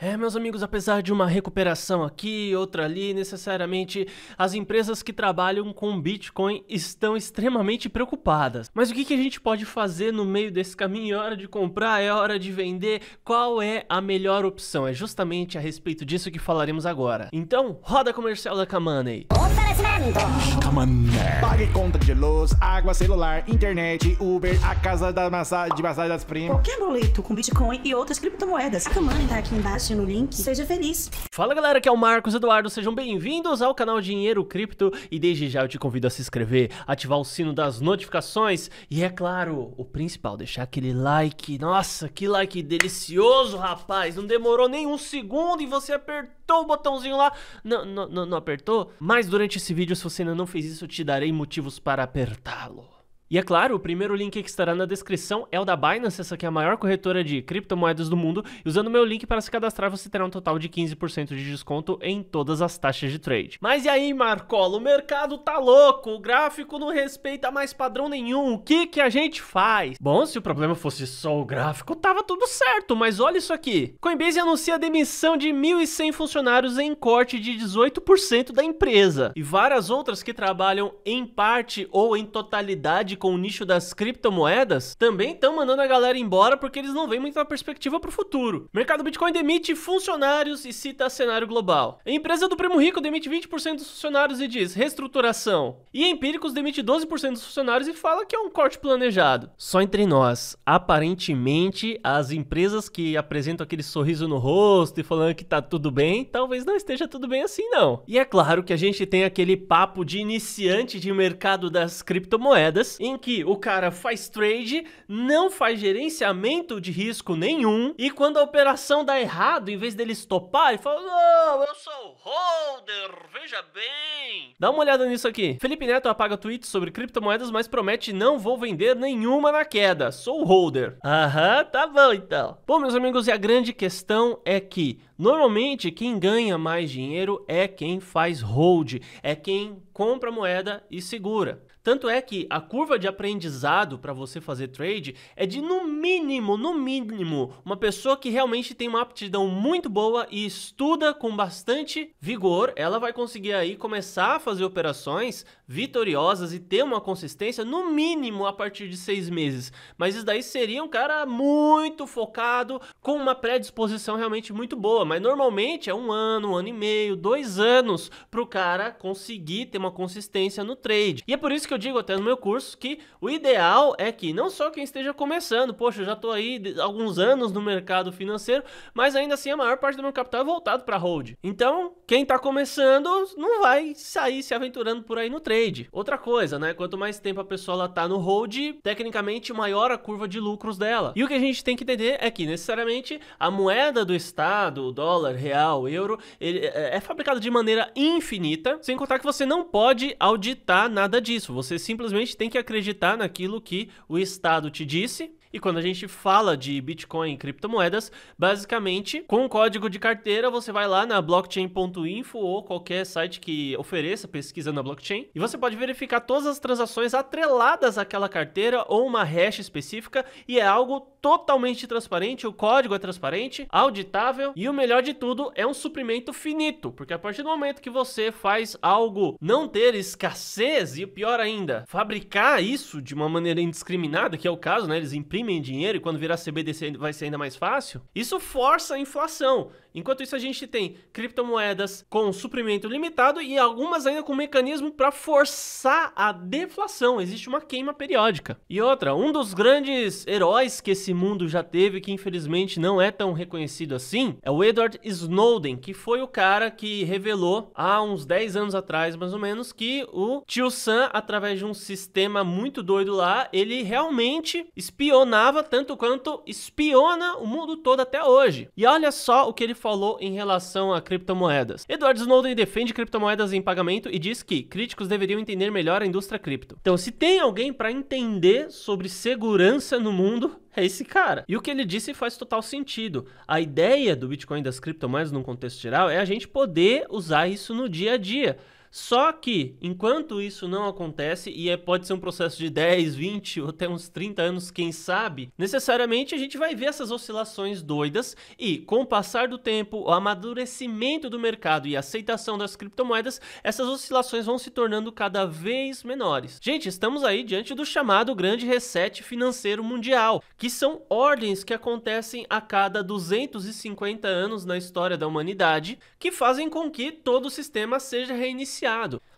É, meus amigos, apesar de uma recuperação aqui, outra ali, necessariamente as empresas que trabalham com Bitcoin estão extremamente preocupadas. Mas o que, que a gente pode fazer no meio desse caminho? É hora de comprar? É hora de vender? Qual é a melhor opção? É justamente a respeito disso que falaremos agora. Então, roda comercial da Kamanei. Opa! oferecimento. Chicamané. Pague conta de luz, água, celular, internet, Uber, a casa da massa, de massagem das primas. Qualquer boleto com Bitcoin e outras criptomoedas. A Chicamané tá aqui embaixo no link. Seja feliz. Fala galera, aqui é o Marcos Eduardo. Sejam bem-vindos ao canal Dinheiro Cripto. E desde já eu te convido a se inscrever, ativar o sino das notificações e, é claro, o principal, deixar aquele like. Nossa, que like delicioso, rapaz. Não demorou nem um segundo e você apertou apertou o botãozinho lá. Não, não, não apertou? Mas durante esse vídeo, se você ainda não fez isso, eu te darei motivos para apertá-lo. E é claro, o primeiro link que estará na descrição é o da Binance, essa que é a maior corretora de criptomoedas do mundo. E usando o meu link para se cadastrar, você terá um total de 15% de desconto em todas as taxas de trade. Mas e aí, Marcola, o mercado tá louco, o gráfico não respeita mais padrão nenhum, o que que a gente faz? Bom, se o problema fosse só o gráfico, tava tudo certo, mas olha isso aqui. Coinbase anuncia a demissão de 1.100 funcionários em corte de 18% da empresa. E várias outras que trabalham em parte ou em totalidade com o nicho das criptomoedas também estão mandando a galera embora porque eles não veem muita perspectiva para o futuro. Mercado Bitcoin demite funcionários e cita cenário global. A empresa do Primo Rico demite 20% dos funcionários e diz reestruturação. E Empíricos demite 12% dos funcionários e fala que é um corte planejado. Só entre nós, aparentemente as empresas que apresentam aquele sorriso no rosto e falando que tá tudo bem, talvez não esteja tudo bem assim não. E é claro que a gente tem aquele papo de iniciante de mercado das criptomoedas em que o cara faz trade, não faz gerenciamento de risco nenhum, e quando a operação dá errado, em vez dele estopar, ele fala: Não, eu sou holder, veja bem. Dá uma olhada nisso aqui. Felipe Neto apaga tweets sobre criptomoedas, mas promete não vou vender nenhuma na queda. Sou holder. Aham, tá bom então. Bom, meus amigos, e a grande questão é que Normalmente, quem ganha mais dinheiro é quem faz hold, é quem compra moeda e segura. Tanto é que a curva de aprendizado para você fazer trade é de no mínimo, no mínimo, uma pessoa que realmente tem uma aptidão muito boa e estuda com bastante vigor, ela vai conseguir aí começar a fazer operações vitoriosas e ter uma consistência no mínimo a partir de seis meses. Mas isso daí seria um cara muito focado, com uma predisposição realmente muito boa mas normalmente é um ano, um ano e meio, dois anos para o cara conseguir ter uma consistência no trade. E é por isso que eu digo até no meu curso que o ideal é que não só quem esteja começando, poxa, eu já estou aí alguns anos no mercado financeiro, mas ainda assim a maior parte do meu capital é voltado para hold. Então, quem está começando não vai sair se aventurando por aí no trade. Outra coisa, né? Quanto mais tempo a pessoa está no hold, tecnicamente maior a curva de lucros dela. E o que a gente tem que entender é que necessariamente a moeda do estado, dólar, real, euro, ele é, é fabricado de maneira infinita, sem contar que você não pode auditar nada disso. Você simplesmente tem que acreditar naquilo que o Estado te disse e quando a gente fala de Bitcoin e criptomoedas, basicamente, com o código de carteira, você vai lá na blockchain.info ou qualquer site que ofereça pesquisa na blockchain e você pode verificar todas as transações atreladas àquela carteira ou uma hash específica e é algo totalmente transparente, o código é transparente, auditável e o melhor de tudo é um suprimento finito, porque a partir do momento que você faz algo não ter escassez e pior ainda, fabricar isso de uma maneira indiscriminada, que é o caso, né, eles imprimem imprimem dinheiro e quando virar CBDC vai ser ainda mais fácil, isso força a inflação. Enquanto isso, a gente tem criptomoedas com suprimento limitado e algumas ainda com mecanismo para forçar a deflação. Existe uma queima periódica. E outra, um dos grandes heróis que esse mundo já teve, que infelizmente não é tão reconhecido assim, é o Edward Snowden, que foi o cara que revelou há uns 10 anos atrás, mais ou menos, que o tio Sam, através de um sistema muito doido lá, ele realmente espionou espionava tanto quanto espiona o mundo todo até hoje. E olha só o que ele falou em relação a criptomoedas. Edward Snowden defende criptomoedas em pagamento e diz que críticos deveriam entender melhor a indústria cripto. Então, se tem alguém para entender sobre segurança no mundo, é esse cara. E o que ele disse faz total sentido. A ideia do Bitcoin das criptomoedas num contexto geral é a gente poder usar isso no dia a dia. Só que, enquanto isso não acontece, e é, pode ser um processo de 10, 20 ou até uns 30 anos, quem sabe, necessariamente a gente vai ver essas oscilações doidas e, com o passar do tempo, o amadurecimento do mercado e a aceitação das criptomoedas, essas oscilações vão se tornando cada vez menores. Gente, estamos aí diante do chamado grande reset financeiro mundial, que são ordens que acontecem a cada 250 anos na história da humanidade, que fazem com que todo o sistema seja reiniciado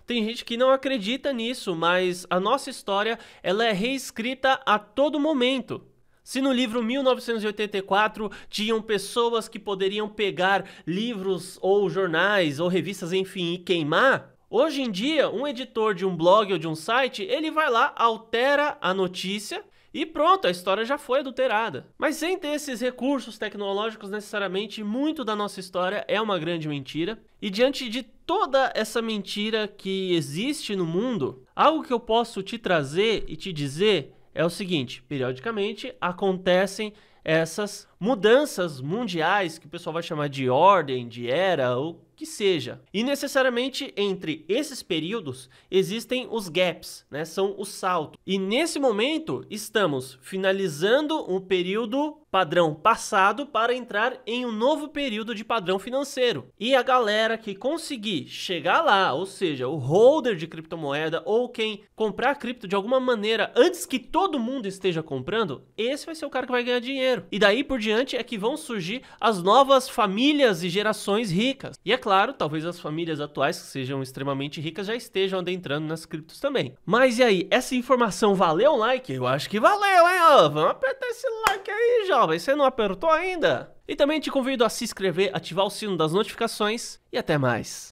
tem gente que não acredita nisso, mas a nossa história ela é reescrita a todo momento. Se no livro 1984 tinham pessoas que poderiam pegar livros ou jornais ou revistas, enfim, e queimar, hoje em dia um editor de um blog ou de um site, ele vai lá, altera a notícia e pronto, a história já foi adulterada. Mas sem ter esses recursos tecnológicos, necessariamente, muito da nossa história é uma grande mentira. E diante de toda essa mentira que existe no mundo, algo que eu posso te trazer e te dizer é o seguinte: periodicamente acontecem essas mudanças mundiais, que o pessoal vai chamar de ordem, de era, ou que seja. E necessariamente entre esses períodos existem os gaps, né? São os saltos. E nesse momento estamos finalizando um período padrão passado para entrar em um novo período de padrão financeiro. E a galera que conseguir chegar lá, ou seja, o holder de criptomoeda ou quem comprar cripto de alguma maneira antes que todo mundo esteja comprando, esse vai ser o cara que vai ganhar dinheiro. E daí por diante diante é que vão surgir as novas famílias e gerações ricas. E é claro, talvez as famílias atuais que sejam extremamente ricas já estejam adentrando nas criptos também. Mas e aí, essa informação valeu um like? Eu acho que valeu, hein? Ó, vamos apertar esse like aí, jovem. Você não apertou ainda? E também te convido a se inscrever, ativar o sino das notificações e até mais.